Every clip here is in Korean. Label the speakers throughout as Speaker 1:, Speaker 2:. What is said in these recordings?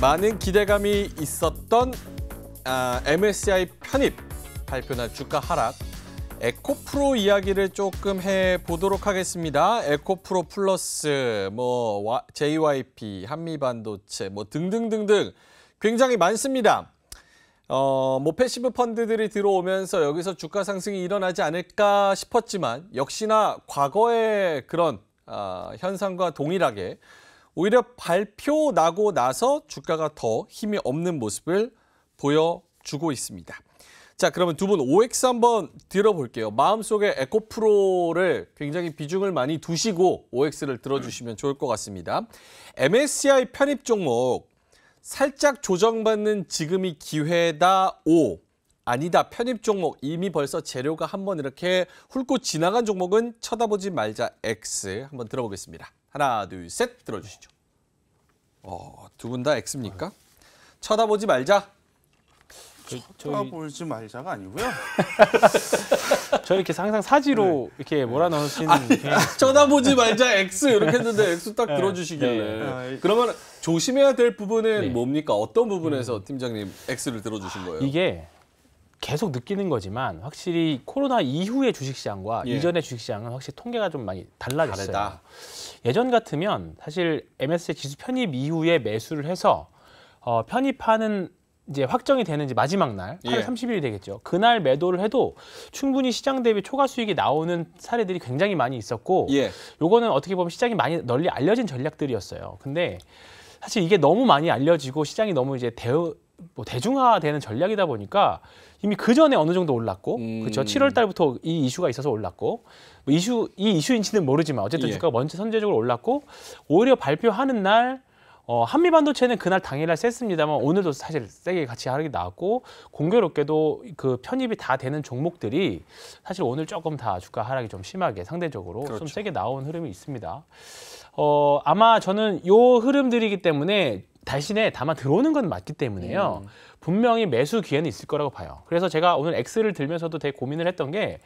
Speaker 1: 많은 기대감이 있었던 아, MSCI 편입 발표나 주가 하락 에코프로 이야기를 조금 해보도록 하겠습니다. 에코프로 플러스, 뭐 JYP, 한미반도체 뭐 등등등등 굉장히 많습니다. 어, 뭐 패시브 펀드들이 들어오면서 여기서 주가 상승이 일어나지 않을까 싶었지만 역시나 과거의 그런 어, 현상과 동일하게 오히려 발표 나고 나서 주가가 더 힘이 없는 모습을 보여주고 있습니다. 자, 그러면 두 분 OX 한번 들어볼게요. 마음속에 에코프로를 굉장히 비중을 많이 두시고 OX를 들어주시면 좋을 것 같습니다. MSCI 편입 종목 살짝 조정받는 지금이 기회다 오 아니다 편입 종목 이미 벌써 재료가 한번 이렇게 훑고 지나간 종목은 쳐다보지 말자 X 한번 들어보겠습니다. 하나, 둘, 셋 들어주시죠. 어, 두분 다 X입니까? 쳐다보지 말자. 쳐다보지
Speaker 2: 말자가 아니고요.
Speaker 3: 저 이렇게 항상 사지로 네. 이렇게 몰아넣으시는 아니, 네. 쳐다보지 말자 X 이렇게 했는데 X 딱 네. 들어주시길래 네. 아, 그러면 조심해야 될
Speaker 1: 부분은 네. 뭡니까? 어떤 부분에서 음. 팀장님 X를 들어주신 거예요?
Speaker 3: 이게 계속 느끼는 거지만 확실히 코로나 이후의 주식시장과 예. 이전의 주식시장은 확실히 통계가 좀 많이 달라졌어요. 다르다. 예전 같으면 사실 MSCI 지수 편입 이후에 매수를 해서 어, 편입하는 이제 확정이 되는 이제 마지막 날, 8월 예. 30일이 되겠죠. 그날 매도를 해도 충분히 시장 대비 초과 수익이 나오는 사례들이 굉장히 많이 있었고, 예. 요거는 어떻게 보면 시장이 많이 널리 알려진 전략들이었어요. 근데 사실 이게 너무 많이 알려지고 시장이 너무 이제 대응 뭐 대중화되는 전략이다 보니까 이미 그 전에 어느 정도 올랐고 음. 그렇죠. 7월 달부터 이 이슈가 있어서 올랐고 뭐 이슈 이 이슈인지는 모르지만 어쨌든 예. 주가가 먼저 선제적으로 올랐고 오히려 발표하는 날 어, 한미 반도체는 그날 당일날 셌습니다만 오늘도 사실 세게 같이 하락이 나왔고 공교롭게도 그 편입이 다 되는 종목들이 사실 오늘 조금 다 주가 하락이 좀 심하게 상대적으로 그렇죠. 좀 세게 나온 흐름이 있습니다. 어, 아마 저는 요 흐름들이기 때문에 대신에 다만 들어오는 건 맞기 때문에요. 음. 분명히 매수 기회는 있을 거라고 봐요. 그래서 제가 오늘 X를 들면서도 되게 고민을 했던 게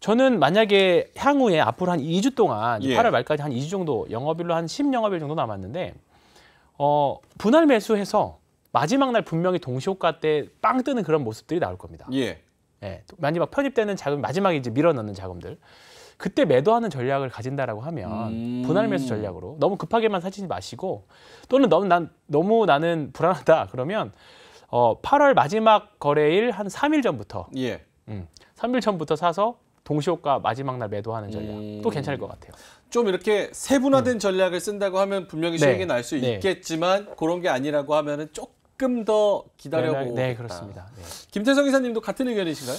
Speaker 3: 저는 만약에 향후에 앞으로 한 2주 동안 예. 8월 말까지 한 2주 정도 영업일로 한 10영업일 정도 남았는데 어, 분할 매수해서 마지막 날 분명히 동시효과때 빵 뜨는 그런 모습들이 나올 겁니다. 예. 예. 많이 막 편입되는 자금 마지막에 이제 밀어넣는 자금들. 그때 매도하는 전략을 가진다라고 하면 음. 분할 매수 전략으로 너무 급하게만 사지 마시고 또는 너무 난 너무 나는 불안하다 그러면 어 8월 마지막 거래일 한 3일 전부터 예. 음, 3일 전부터 사서 동시호가 마지막 날 매도하는 전략 음... 또 괜찮을 것 같아요. 좀 이렇게 세분화된 음. 전략을 쓴다고 하면 분명히 수익이 네. 날수 네. 있겠지만
Speaker 2: 그런 게 아니라고 하면은 조금 더 기다려보고. 네, 네, 그렇습니다. 김태성 기사님도 같은 의견이신가요?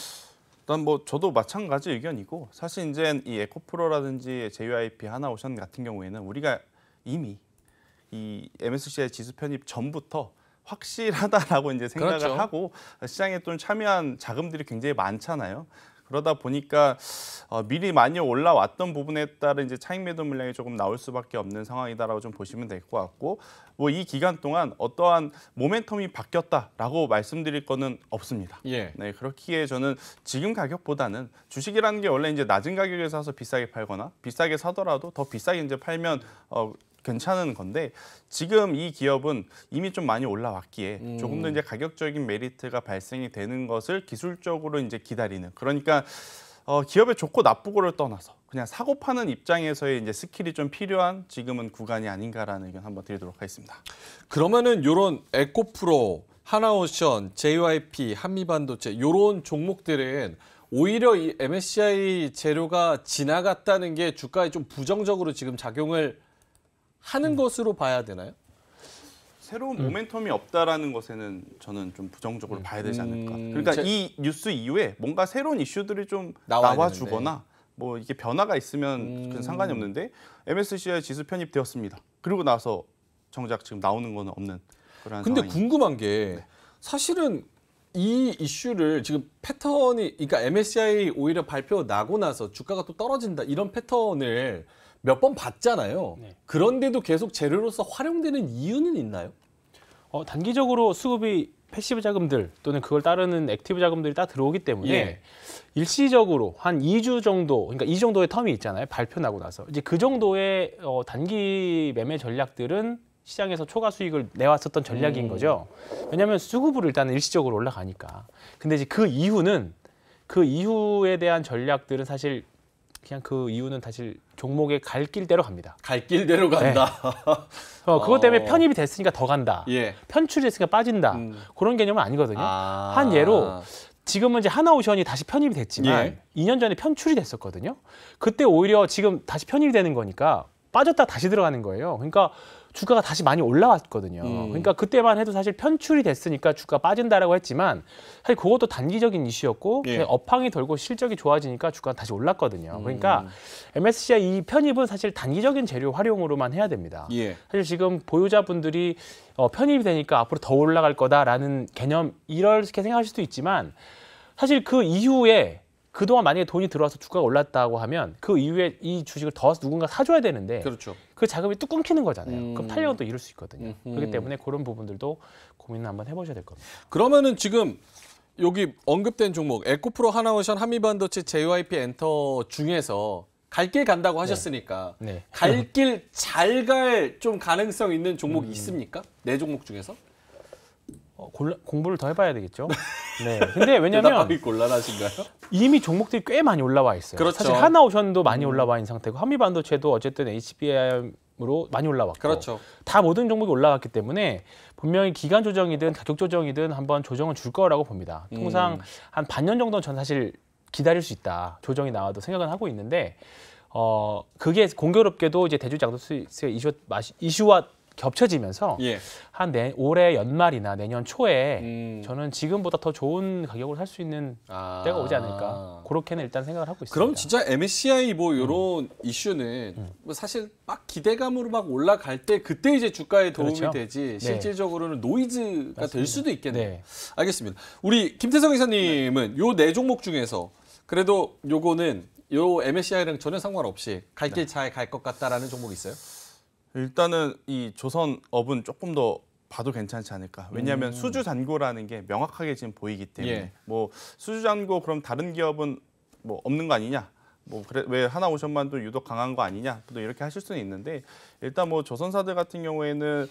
Speaker 2: 일단 뭐 저도 마찬가지 의견이고 사실 이제 이 에코프로라든지 JYP 하나오션 같은 경우에는 우리가 이미 이 MSCI 지수 편입 전부터 확실하다라고 이제 생각을 그렇죠. 하고 시장에 또 참여한 자금들이 굉장히 많잖아요. 그러다 보니까 어, 미리 많이 올라왔던 부분에 따른 이제 차익 매도 물량이 조금 나올 수밖에 없는 상황이다라고 좀 보시면 될 것 같고 뭐 이 기간 동안 어떠한 모멘텀이 바뀌었다라고 말씀드릴 거는 없습니다. 예. 네 그렇기에 저는 지금 가격보다는 주식이라는 게 원래 이제 낮은 가격에 사서 비싸게 팔거나 비싸게 사더라도 더 비싸게 이제 팔면 어, 괜찮은 건데 지금 이 기업은 이미 좀 많이 올라왔기에 음. 조금 더 이제 가격적인 메리트가 발생이 되는 것을 기술적으로 이제 기다리는 그러니까 어, 기업의 좋고 나쁘고를 떠나서 그냥 사고 파는 입장에서의 이제 스킬이 좀 필요한 지금은 구간이 아닌가라는 의견 한번 드리도록 하겠습니다. 그러면은 이런 에코프로, 하나오션, JYP, 한미반도체 이런
Speaker 1: 종목들은 오히려 이 MSCI 재료가 지나갔다는 게 주가에 좀 부정적으로 지금 작용을 하는 음. 것으로 봐야 되나요?
Speaker 2: 새로운 음. 모멘텀이 없다라는 것에는 저는 좀 부정적으로 음. 봐야 되지 않을까. 그러니까 제- 이 뉴스 이후에 뭔가 새로운 이슈들이 좀 나와야 나와 주거뭐 이게 변화가 있으면 그 상관이 없는데 MSCI 지수 편입되었습니다. 그리고 나서 정작 지금 나오는 건 없는 그런 상황이. 궁금한 게 네. 사실은 이 이슈를 지금
Speaker 1: 패턴이 그러니까 MSCI 오히려 발표 나고 나서 주가가 또 떨어진다 이런 패턴을
Speaker 3: 몇번 봤잖아요. 네. 그런데도 계속 재료로서 활용되는 이유는 있나요? 어, 단기적으로 수급이 패시브 자금들 또는 그걸 따르는 액티브 자금들이 다 들어오기 때문에 예. 일시적으로 한 2주 정도, 그러니까 이 정도의 텀이 있잖아요. 발표 나고 나서 이제 그 정도의 어, 단기 매매 전략들은 시장에서 초과 수익을 내왔었던 전략인 음. 거죠. 왜냐하면 수급을 일단 일시적으로 올라가니까. 근데 이제 그 이후는 그 이후에 대한 전략들은 사실 그냥 그 이유는 사실 종목의 갈 길대로 갑니다. 갈 길대로 네. 간다. 네. 어, 그것 때문에 어. 편입이 됐으니까 더 간다. 예. 편출이 됐으니까 빠진다. 음. 그런 개념은 아니거든요. 아. 한 예로 지금은 이제 하나오션이 다시 편입이 됐지만 예. 2년 전에 편출이 됐었거든요. 그때 오히려 지금 다시 편입이 되는 거니까 빠졌다 다시 들어가는 거예요. 그러니까 주가가 다시 많이 올라왔거든요. 음. 그러니까 그때만 해도 사실 편출이 됐으니까 주가 빠진다라고 했지만 사실 그것도 단기적인 이슈였고 예. 업황이 돌고 실적이 좋아지니까 주가 다시 올랐거든요. 음. 그러니까 MSCI 이 편입은 사실 단기적인 재료 활용으로만 해야 됩니다. 예. 사실 지금 보유자분들이 어, 편입이 되니까 앞으로 더 올라갈 거다라는 개념 이렇게 생각할 수도 있지만 사실 그 이후에 그동안 만약에 돈이 들어와서 주가가 올랐다고 하면 그 이후에 이 주식을 더 누군가 사줘야 되는데 그렇죠. 그 자금이 뚝 끊기는 거잖아요. 음. 그럼 탄력은 또 이룰 수 있거든요. 음. 그렇기 때문에 그런 부분들도 고민을 한번 해보셔야 될 겁니다. 그러면은 지금 여기 언급된
Speaker 1: 종목 에코프로 하나오션 한미반도체 JYP 엔터 중에서 갈 길 간다고 네. 하셨으니까
Speaker 3: 네. 네. 갈길
Speaker 1: 잘 갈 좀 가능성 있는 종목이 있습니까? 네 종목 중에서?
Speaker 3: 어, 골라, 공부를 더 해봐야 되겠죠. 네. 네. 근데 왜냐면
Speaker 1: 곤란하신가요?
Speaker 3: 이미 종목들이 꽤 많이 올라와 있어요. 그렇죠. 사실 하나 오션도 많이 음. 올라와 있는 상태고 한미 반도체도 어쨌든 HBM으로 많이 올라왔고 그렇죠. 다 모든 종목이 올라왔기 때문에 분명히 기간 조정이든 가격 조정이든 한번 조정은 줄 거라고 봅니다. 음. 통상 음. 한 반년 정도는 전 사실 기다릴 수 있다. 조정이 나와도 생각은 하고 있는데 어 그게 공교롭게도 이제 대주 장도 이슈, 이슈와 겹쳐지면서 예. 한 내, 올해 연말이나 내년 초에 음. 저는 지금보다 더 좋은 가격으로 살 수 있는 아. 때가 오지 않을까 그렇게는 일단 생각을 하고 있습니다.
Speaker 1: 그럼 진짜 MSCI 뭐 이런 음. 이슈는 음. 뭐 사실 막 기대감으로 막 올라갈 때 그때 이제 주가에 도움이 그렇죠? 되지 네. 실질적으로는 네. 노이즈가 맞습니다. 될 수도 있겠네요. 네. 알겠습니다. 우리 김태성 이사님은 요네 네 종목 중에서 그래도 요거는 요 MSCI랑 전혀 상관없이 갈
Speaker 2: 길 잘 갈것 네. 같다라는 종목이 있어요? 일단은 이 조선업은 조금 더 봐도 괜찮지 않을까. 왜냐하면 음. 수주 잔고라는 게 명확하게 지금 보이기 때문에 예. 뭐 수주 잔고 그럼 다른 기업은 뭐 없는 거 아니냐? 뭐 그래 왜 하나 오션만 또 유독 강한 거 아니냐 또 이렇게 하실 수는 있는데 일단 뭐 조선사들 같은 경우에는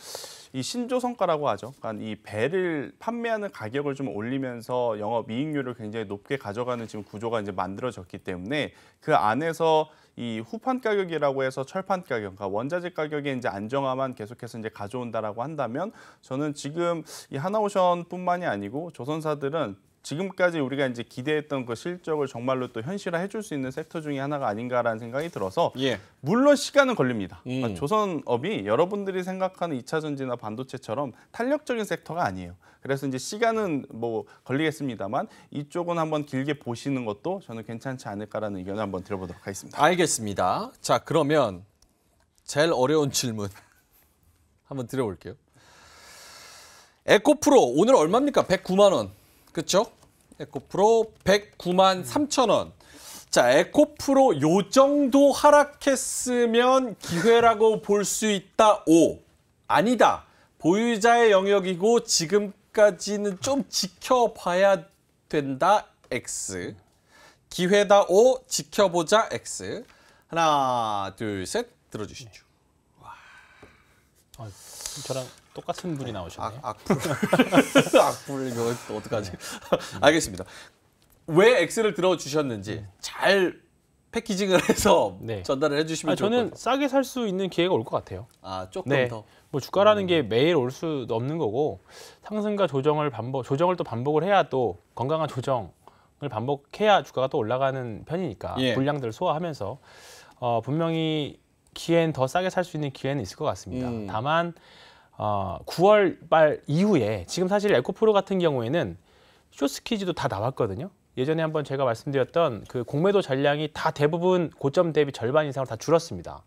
Speaker 2: 이 신조성과라고 하죠. 그러니까 이 배를 판매하는 가격을 좀 올리면서 영업 이익률을 굉장히 높게 가져가는 지금 구조가 이제 만들어졌기 때문에 그 안에서 이 후판 가격이라고 해서 철판 가격, 그러니까 원자재 가격에 이제 안정화만 계속해서 이제 가져온다라고 한다면 저는 지금 이 하나오션뿐만이 아니고 조선사들은 지금까지 우리가 이제 기대했던 그 실적을 정말로 또 현실화 해줄 수 있는 섹터 중의 하나가 아닌가라는 생각이 들어서 예. 물론 시간은 걸립니다. 음. 그러니까 조선업이 여러분들이 생각하는 2차 전지나 반도체처럼 탄력적인 섹터가 아니에요. 그래서 이제 시간은 뭐 걸리겠습니다만 이쪽은 한번 길게 보시는 것도 저는 괜찮지 않을까라는 의견을 한번 들어보도록 하겠습니다. 알겠습니다. 자 그러면 제일 어려운 질문 한번 드려볼게요.
Speaker 1: 에코프로 오늘 얼마입니까? 109만 원. 그렇죠? 에코프로 109만 3천 원. 자, 에코프로 요 정도 하락했으면 기회라고 볼 수 있다. 오. 아니다. 보유자의 영역이고 지금까지는 좀 지켜봐야 된다. X. 기회다. 오. 지켜보자. X. 하나, 둘, 셋. 들어주시죠. 와.
Speaker 3: 아, 저랑 똑같은 분이 나오셨네요. 악, 악플.
Speaker 1: 악플 이거 어떡하지? 네. 알겠습니다. 왜 엑셀을 들어주셨는지 음. 잘 패키징을 해서 네. 전달을 해주시면 아, 좋을 것 같아요.
Speaker 3: 싸게 살 수 있는 기회가 올 것 같아요. 아 조금 네. 더. 뭐 주가라는 음. 게 매일 올 수 없는 거고 상승과 조정을 반복, 조정을 또 반복을 해야 또 건강한 조정을 반복해야 주가가 또 올라가는 편이니까 예. 분량들을 소화하면서 어, 분명히 기회는 더 싸게 살 수 있는 기회는 있을 것 같습니다. 음. 다만 어, 9월 말 이후에 지금 사실 에코프로 같은 경우에는 쇼스키지도 다 나왔거든요. 예전에 한번 제가 말씀드렸던 그 공매도 전량이다 대부분 고점 대비 절반 이상으로 다 줄었습니다.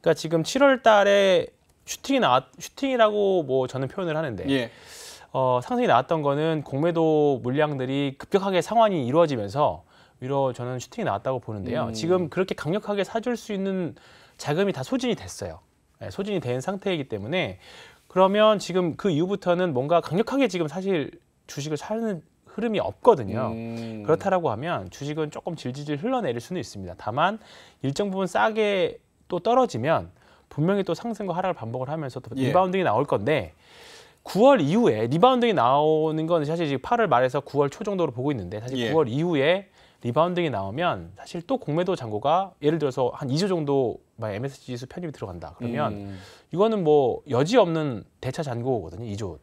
Speaker 3: 그러니까 지금 7월 달에 슈팅이 나왔 슈팅이라고 뭐 저는 표현을 하는데 예. 어, 상승이 나왔던 거는 공매도 물량들이 급격하게 상환이 이루어지면서 위로 저는 슈팅이 나왔다고 보는데요. 음. 지금 그렇게 강력하게 사줄 수 있는 자금이 다 소진이 됐어요. 예, 소진이 된 상태이기 때문에 그러면 지금 그 이후부터는 뭔가 강력하게 지금 사실 주식을 사는 흐름이 없거든요. 음. 그렇다라고 하면 주식은 조금 질질질 흘러내릴 수는 있습니다. 다만 일정 부분 싸게 또 떨어지면 분명히 또 상승과 하락을 반복을 하면서 또 예. 리바운딩이 나올 건데 9월 이후에 리바운딩이 나오는 건 사실 지금 8월 말에서 9월 초 정도로 보고 있는데 사실 예. 9월 이후에 리바운딩이 나오면 사실 또 공매도 잔고가 예를 들어서 한 2조 정도 MSG 지수 편입이 들어간다. 그러면 음. 이거는 뭐 여지 없는 대차 잔고거든요. 2조.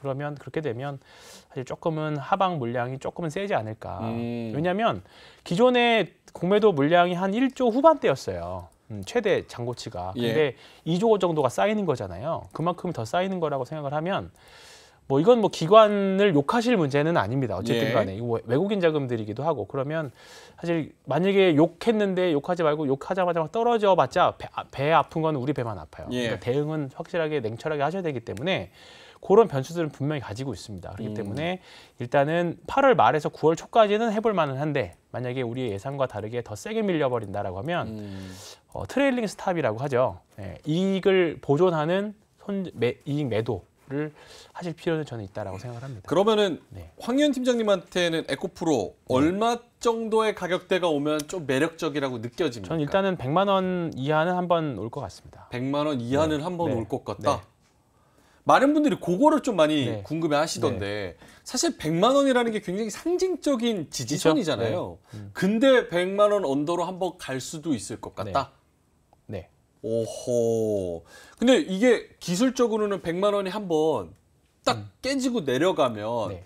Speaker 3: 그러면 그렇게 되면 사실 조금은 하방 물량이 조금은 세지 않을까. 음. 왜냐하면 기존에 공매도 물량이 한 1조 후반대였어요. 음, 최대 잔고치가. 예. 근데 예. 2조 정도가 쌓이는 거잖아요. 그만큼 더 쌓이는 거라고 생각을 하면 뭐 이건 뭐 기관을 욕하실 문제는 아닙니다. 어쨌든 예. 간에 이거 외국인 자금들이기도 하고 그러면 사실 만약에 욕했는데 욕하지 말고 욕하자마자 막 떨어져 봤자 배, 아, 배 아픈 건 우리 배만 아파요. 예. 그러니까 대응은 확실하게 냉철하게 하셔야 되기 때문에 그런 변수들은 분명히 가지고 있습니다. 그렇기 음. 때문에 일단은 8월 말에서 9월 초까지는 해볼 만은 한데 만약에 우리의 예상과 다르게 더 세게 밀려버린다라고 하면 음. 어, 트레일링 스탑이라고 하죠. 네, 이익을 보존하는 손, 매, 이익 매도 를 하실 필요는 저는 있다라고 생각을 합니다.
Speaker 1: 그러면은 네. 황현
Speaker 3: 팀장님한테는 에코프로
Speaker 1: 얼마 네. 정도의 가격대가 오면 좀 매력적이라고 느껴집니다.
Speaker 3: 저는 일단은 100만 원 이하는 한번올 것 같습니다. 100만 원 이하는 네. 한번 네. 올것 같다. 네. 많은 분들이
Speaker 1: 그거를 좀 많이 네. 궁금해 하시던데 사실 100만 원이라는 게 굉장히 상징적인 지지선이잖아요. 음. 근데 100만 원 언더로 한번 갈 수도 있을 것 같다. 네. 오호. 근데 이게 기술적으로는 100만 원이 한번
Speaker 3: 딱 음. 깨지고 내려가면 네.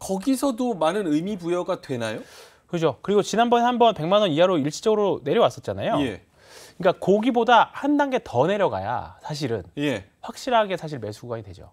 Speaker 3: 거기서도 많은 의미 부여가 되나요? 그죠. 그리고 지난번에 한 번 100만 원 이하로 일시적으로 내려왔었잖아요. 예. 그러니까 고기보다 한 단계 더 내려가야 사실은 예. 확실하게 사실 매수 구간이 되죠.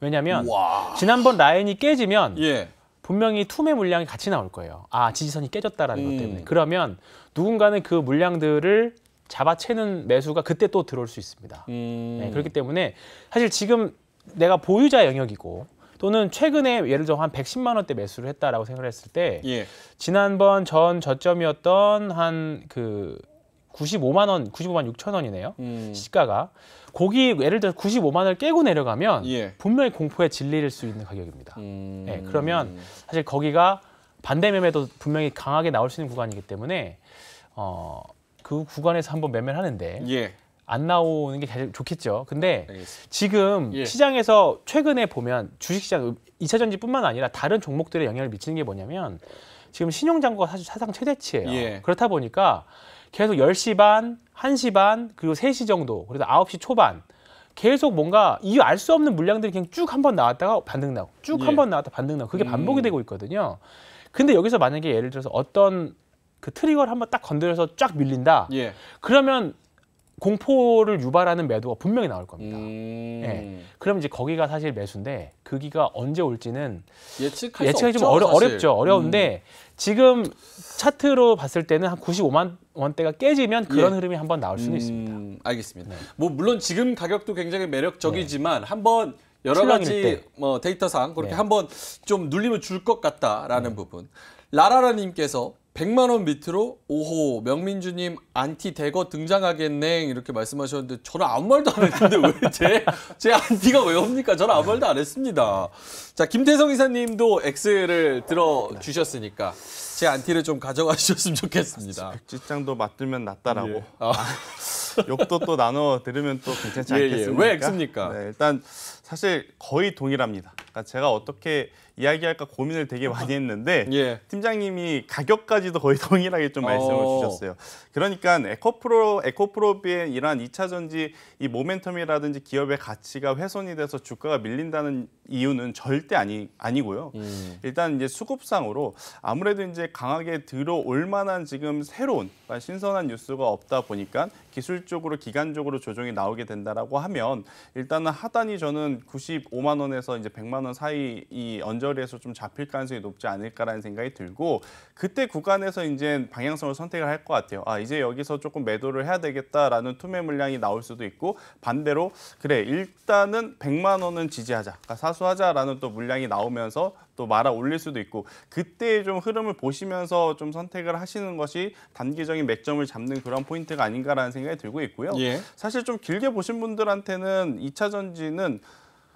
Speaker 3: 왜냐하면 와 지난번 라인이 깨지면 예. 분명히 투매 물량이 같이 나올 거예요. 아 지지선이 깨졌다라는 음. 것 때문에 그러면 누군가는 그 물량들을 잡아채는 매수가 그때 또 들어올 수 있습니다. 음. 네, 그렇기 때문에 사실 지금 내가 보유자 영역이고 또는 최근에 예를 들어 한 110만 원대 매수를 했다라고 생각 했을 때 예. 지난번 전 저점이었던 한 그 95만 원, 95만 6천 원이네요. 음. 시가가 고기 예를 들어 95만 원을 깨고 내려가면 예. 분명히 공포에 질릴 수 있는 가격입니다. 음. 네, 그러면 사실 거기가 반대 매매도 분명히 강하게 나올 수 있는 구간이기 때문에 어그 구간에서 한 번 매매를 하는데 예. 안 나오는 게 가장 좋겠죠. 근데 알겠습니다. 지금 예. 시장에서 최근에 보면 주식시장 2차 전지뿐만 아니라 다른 종목들에 영향을 미치는 게 뭐냐면 지금 신용장고가 사실 사상 최대치예요. 예. 그렇다 보니까 계속 1 0시 반, 1시 반, 그리고 3시 정도, 그래서 9시 초반 계속 뭔가 이유 알 수 없는 물량들이 그냥 쭉 한 번 나왔다가 반등 나고 쭉 예. 한번 나왔다 반등 나고 그게 반복이 음. 되고 있거든요. 근데 여기서 만약에 예를 들어서 어떤 그 트리거를 한번 딱 건드려서 쫙 밀린다. 예. 그러면 공포를 유발하는 매도가 분명히 나올 겁니다. 음... 예. 그럼 이제 거기가 사실 매수인데 그 기가 언제 올지는
Speaker 1: 예측할 예측하기 없죠, 좀 어려, 어렵죠. 어려운데
Speaker 3: 음... 지금 차트로 봤을 때는 한 95만 원대가 깨지면 그런 예. 흐름이 한번 나올 수는 음... 있습니다. 알겠습니다. 네. 뭐 물론 지금 가격도 굉장히 매력적이지만 네. 한번 여러 가지
Speaker 1: 뭐 데이터상 그렇게 네. 한번 좀 눌림을 줄것 같다라는 네. 부분. 라라라님께서 100만 원 밑으로 오호 명민주님 안티 대거 등장하겠네 이렇게 말씀하셨는데 저는 아무 말도 안 했는데 왜 제 제 안티가 왜 옵니까? 저는 아무 말도 안 했습니다. 자 김태성 이사님도 엑스를 들어 주셨으니까
Speaker 2: 제 안티를 좀 가져가 주셨으면 좋겠습니다. 아, 백지장도 맞들면 낫다라고 예. 아. 욕도 또 나눠 들으면 또 괜찮지 않겠습니까? 예, 예. 왜 엑스입니까? 네, 일단 사실 거의 동일합니다. 그러니까 제가 어떻게 이야기할까 고민을 되게 아. 많이 했는데 예. 팀장님이 가격까지도 거의 동일하게 좀 말씀을 오. 어. 주셨어요. 그러니까 에코프로 에코프로비의 이러한 2차 전지 이 모멘텀이라든지 기업의 가치가 훼손이 돼서 주가가 밀린다는 이유는 절대 아니 아니고요. 음. 일단 이제 수급상으로 아무래도 이제 강하게 들어올 만한 지금 새로운 그러니까 신선한 뉴스가 없다 보니까 기술적으로 기간적으로 조정이 나오게 된다라고 하면 일단은 하단이 저는 95만 원에서 이제 100만 원 사이 이 언저 조절해서 좀 잡힐 가능성이 높지 않을까라는 생각이 들고 그때 구간에서 이제 방향성을 선택을 할 것 같아요. 아 이제 여기서 조금 매도를 해야 되겠다라는 투매 물량이 나올 수도 있고 반대로 그래 일단은 100만 원은 지지하자, 그러니까 사수하자라는 또 물량이 나오면서 또 말아 올릴 수도 있고 그때좀 흐름을 보시면서 좀 선택을 하시는 것이 단기적인 맥점을 잡는 그런 포인트가 아닌가라는 생각이 들고 있고요. 예. 사실 좀 길게 보신 분들한테는 2차 전지는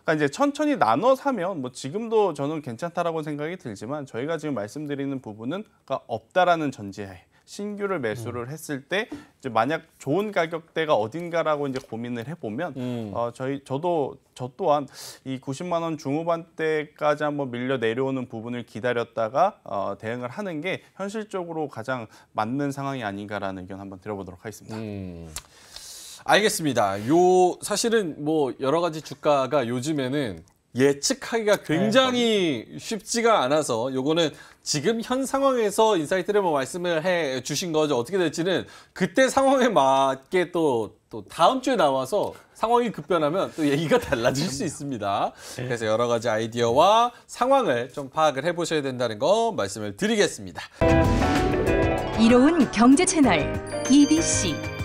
Speaker 2: 그러니까 이제 천천히 나눠 사면 뭐 지금도 저는 괜찮다라고 생각이 들지만 저희가 지금 말씀드리는 부분은 그러니까 없다라는 전제하에 신규를 매수를 했을 때 이제 만약 좋은 가격대가 어딘가라고 이제 고민을 해보면 음. 어, 저희 저도 저 또한 이 90만 원 중후반대까지 한번 밀려 내려오는 부분을 기다렸다가 어, 대응을 하는 게 현실적으로 가장 맞는 상황이 아닌가라는 의견 한번 들어보도록 하겠습니다. 음.
Speaker 1: 알겠습니다. 요 사실은 뭐 여러 가지 주가가 요즘에는 예측하기가 네, 굉장히 쉽지가 않아서 요거는 지금 현 상황에서 인사이트를 뭐 말씀을 해 주신 거죠. 어떻게 될지는 그때 상황에 맞게 또, 또 다음 주에 나와서 상황이 급변하면 또 얘기가 달라질 수 있습니다. 네. 그래서 여러 가지 아이디어와 상황을 좀 파악을 해 보셔야 된다는 거 말씀을 드리겠습니다.
Speaker 3: 이로운 경제 채널 EBC